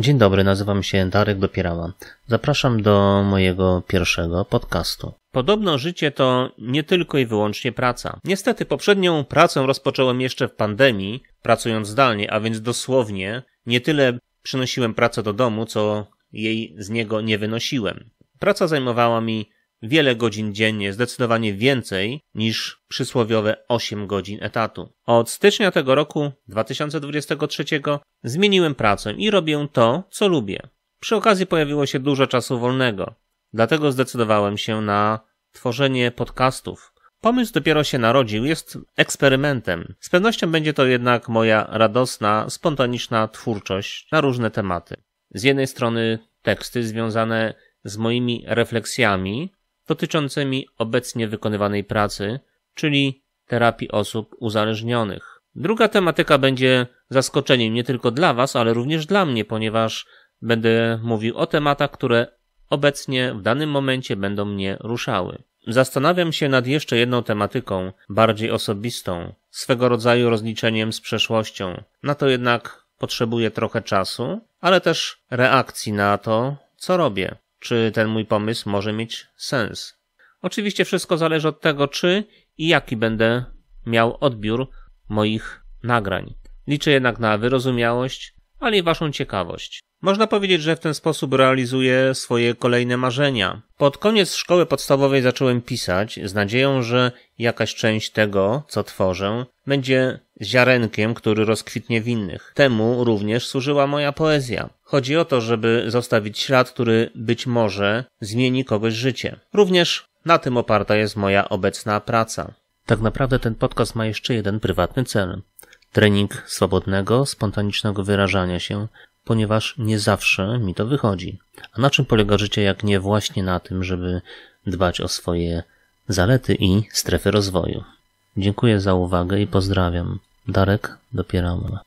Dzień dobry, nazywam się Darek Dopierała. Zapraszam do mojego pierwszego podcastu. Podobno życie to nie tylko i wyłącznie praca. Niestety poprzednią pracę rozpocząłem jeszcze w pandemii, pracując zdalnie, a więc dosłownie nie tyle przynosiłem pracę do domu, co jej z niego nie wynosiłem. Praca zajmowała mi wiele godzin dziennie, zdecydowanie więcej niż przysłowiowe 8 godzin etatu. Od stycznia tego roku 2023 zmieniłem pracę i robię to, co lubię. Przy okazji pojawiło się dużo czasu wolnego, dlatego zdecydowałem się na tworzenie podcastów. Pomysł dopiero się narodził, jest eksperymentem. Z pewnością będzie to jednak moja radosna, spontaniczna twórczość na różne tematy. Z jednej strony teksty związane z moimi refleksjami dotyczącymi obecnie wykonywanej pracy, czyli terapii osób uzależnionych. Druga tematyka będzie zaskoczeniem nie tylko dla Was, ale również dla mnie, ponieważ będę mówił o tematach, które obecnie w danym momencie będą mnie ruszały. Zastanawiam się nad jeszcze jedną tematyką, bardziej osobistą, swego rodzaju rozliczeniem z przeszłością. Na to jednak potrzebuję trochę czasu, ale też reakcji na to, co robię czy ten mój pomysł może mieć sens. Oczywiście wszystko zależy od tego, czy i jaki będę miał odbiór moich nagrań. Liczę jednak na wyrozumiałość, ale i Waszą ciekawość. Można powiedzieć, że w ten sposób realizuję swoje kolejne marzenia. Pod koniec szkoły podstawowej zacząłem pisać z nadzieją, że jakaś część tego, co tworzę, będzie ziarenkiem, który rozkwitnie w innych. Temu również służyła moja poezja. Chodzi o to, żeby zostawić ślad, który być może zmieni kogoś życie. Również na tym oparta jest moja obecna praca. Tak naprawdę ten podcast ma jeszcze jeden prywatny cel. Trening swobodnego, spontanicznego wyrażania się, ponieważ nie zawsze mi to wychodzi. A na czym polega życie, jak nie właśnie na tym, żeby dbać o swoje zalety i strefy rozwoju? Dziękuję za uwagę i pozdrawiam. Darek dopiero